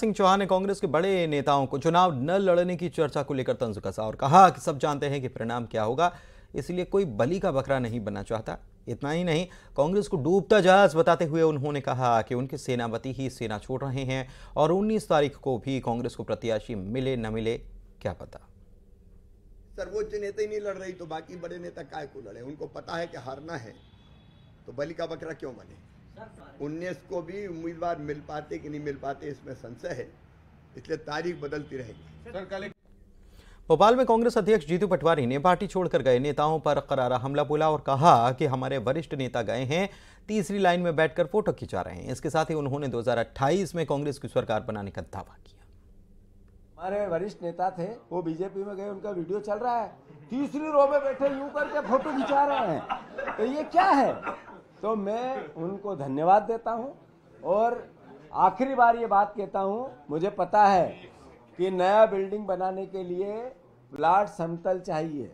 सिंह चौहान ने कांग्रेस के बड़े नेताओं को चुनाव न लड़ने की चर्चा को लेकर तंज कसा और कहा कि सब जानते हैं कि परिणाम क्या होगा इसलिए कोई बली का बकरा नहीं बनना चाहता इतना ही नहीं कांग्रेस को डूबता जहाज बताते हुए उन्होंने कहा कि उनके सेनापति ही सेना छोड़ रहे हैं और 19 तारीख को भी कांग्रेस को प्रत्याशी मिले न मिले क्या पता सर्वोच्च नेता ही नहीं लड़ रही तो बाकी बड़े नेता काय को लड़े उनको पता है कि हारना है तो बलि का बकरा क्यों बने उन्नीस को भी उम्मीदवार मिल पाते कि नहीं मिल पाते इसमें संशय है इसलिए तारीख बदलती रहेगी भोपाल में कांग्रेस अध्यक्ष जीतू पटवारी ने पार्टी छोड़कर गए नेताओं पर करारा हमला बोला और कहा कि हमारे वरिष्ठ नेता गए हैं तीसरी लाइन में बैठकर फोटो खिंचा रहे हैं इसके साथ ही उन्होंने 2028 में कांग्रेस की सरकार बनाने का दावा किया हमारे वरिष्ठ नेता थे वो बीजेपी में गए उनका वीडियो चल रहा है तीसरी रो में बैठे यू करके फोटो खिंचा रहे हैं तो ये क्या है तो मैं उनको धन्यवाद देता हूं और आखिरी बार ये बात कहता हूं मुझे पता है कि नया बिल्डिंग बनाने के लिए प्लाट समतल चाहिए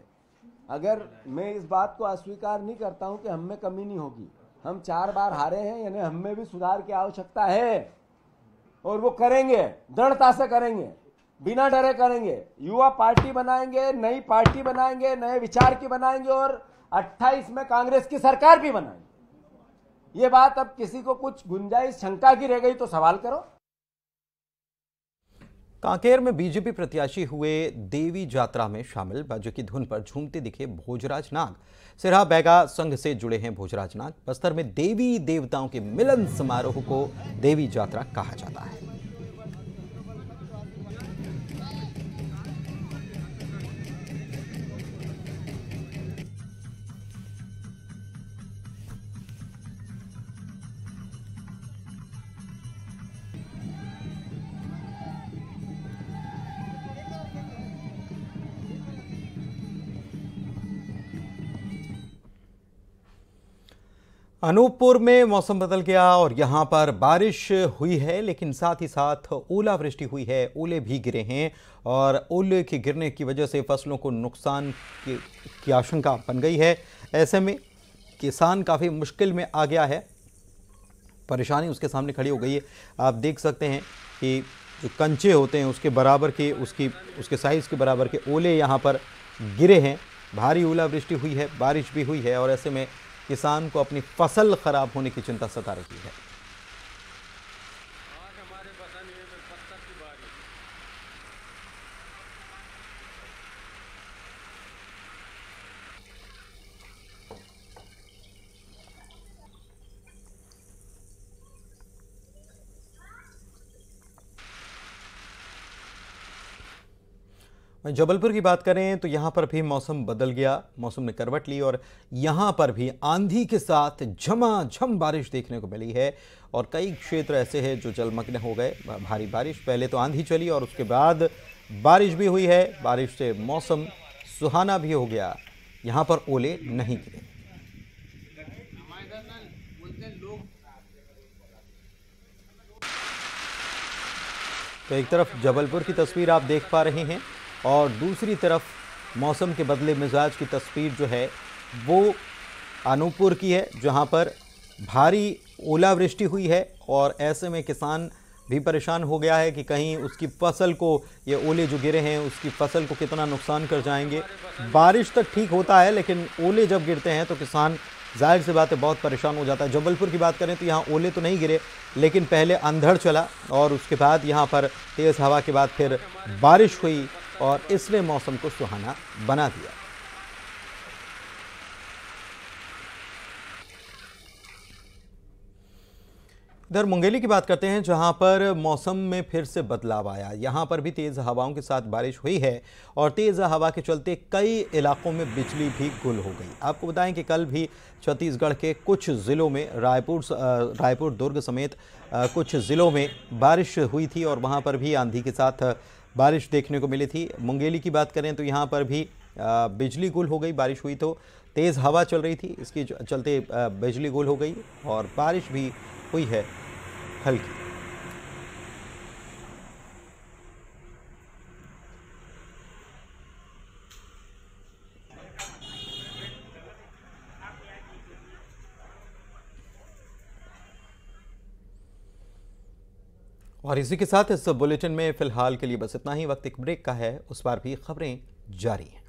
अगर मैं इस बात को अस्वीकार नहीं करता हूं कि हम में कमी नहीं होगी हम चार बार हारे हैं यानी हम में भी सुधार की आवश्यकता है और वो करेंगे दृढ़ता से करेंगे बिना डरे करेंगे युवा पार्टी बनाएंगे नई पार्टी बनाएंगे नए विचार की बनाएंगे और 28 में कांग्रेस की सरकार भी बनाएंगे ये बात अब किसी को कुछ गुंजाइश शंका की रह गई तो सवाल करो कांकेर में बीजेपी प्रत्याशी हुए देवी यात्रा में शामिल बाजू की धुन पर झूमते दिखे भोजराज नाग सिरा बैगा संघ से जुड़े हैं भोजराज नाग बस्तर में देवी देवताओं के मिलन समारोह को देवी यात्रा कहा जाता है अनूपपुर में मौसम बदल गया और यहाँ पर बारिश हुई है लेकिन साथ ही साथ ओलावृष्टि हुई है ओले भी गिरे हैं और ओले के गिरने की वजह से फसलों को नुकसान की, की आशंका बन गई है ऐसे में किसान काफ़ी मुश्किल में आ गया है परेशानी उसके सामने खड़ी हो गई है आप देख सकते हैं कि जो कंचे होते हैं उसके बराबर के उसकी उसके साइज़ के बराबर के ओले यहाँ पर गिरे हैं भारी ओलावृष्टि हुई है बारिश भी हुई है और ऐसे में किसान को अपनी फसल खराब होने की चिंता सता रही है वहीं जबलपुर की बात करें तो यहाँ पर भी मौसम बदल गया मौसम ने करवट ली और यहाँ पर भी आंधी के साथ झमाझम बारिश देखने को मिली है और कई क्षेत्र ऐसे हैं जो जलमग्न हो गए भारी बारिश पहले तो आंधी चली और उसके बाद बारिश भी हुई है बारिश से मौसम सुहाना भी हो गया यहाँ पर ओले नहीं गिरे तो एक तरफ जबलपुर की तस्वीर आप देख पा रहे हैं और दूसरी तरफ मौसम के बदले मिजाज की तस्वीर जो है वो अनूपपुर की है जहाँ पर भारी ओलावृष्टि हुई है और ऐसे में किसान भी परेशान हो गया है कि कहीं उसकी फसल को ये ओले जो गिरे हैं उसकी फसल को कितना नुकसान कर जाएंगे बारिश तक ठीक होता है लेकिन ओले जब गिरते हैं तो किसान जाहिर सी बात है बहुत परेशान हो जाता है जबलपुर की बात करें तो यहाँ ओले तो नहीं गिरे लेकिन पहले अंधड़ चला और उसके बाद यहाँ पर तेज़ हवा के बाद फिर बारिश हुई और इसने मौसम को सुहाना बना दिया इधर मुंगेली की बात करते हैं जहां पर मौसम में फिर से बदलाव आया यहां पर भी तेज़ हवाओं के साथ बारिश हुई है और तेज़ हवा के चलते कई इलाकों में बिजली भी गुल हो गई आपको बताएं कि कल भी छत्तीसगढ़ के कुछ ज़िलों में रायपुर रायपुर दुर्ग समेत कुछ ज़िलों में बारिश हुई थी और वहां पर भी आंधी के साथ बारिश देखने को मिली थी मुंगेली की बात करें तो यहाँ पर भी बिजली गुल हो गई बारिश हुई तो तेज़ हवा चल रही थी इसके चलते बिजली गुल हो गई और बारिश भी हुई है हल्की और इसी के साथ इस बुलेटिन में फिलहाल के लिए बस इतना ही वक्त एक ब्रेक का है उस बार भी खबरें जारी हैं